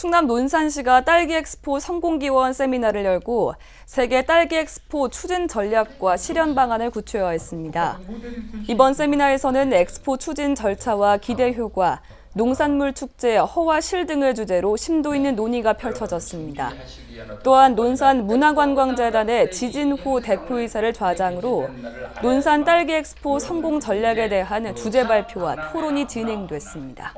충남 논산시가 딸기 엑스포 성공기원 세미나를 열고 세계 딸기 엑스포 추진 전략과 실현 방안을 구체화했습니다. 이번 세미나에서는 엑스포 추진 절차와 기대 효과, 농산물 축제 허와 실 등을 주제로 심도 있는 논의가 펼쳐졌습니다. 또한 논산 문화관광재단의 지진호 대표이사를 좌장으로 논산 딸기 엑스포 성공 전략에 대한 주제 발표와 토론이 진행됐습니다.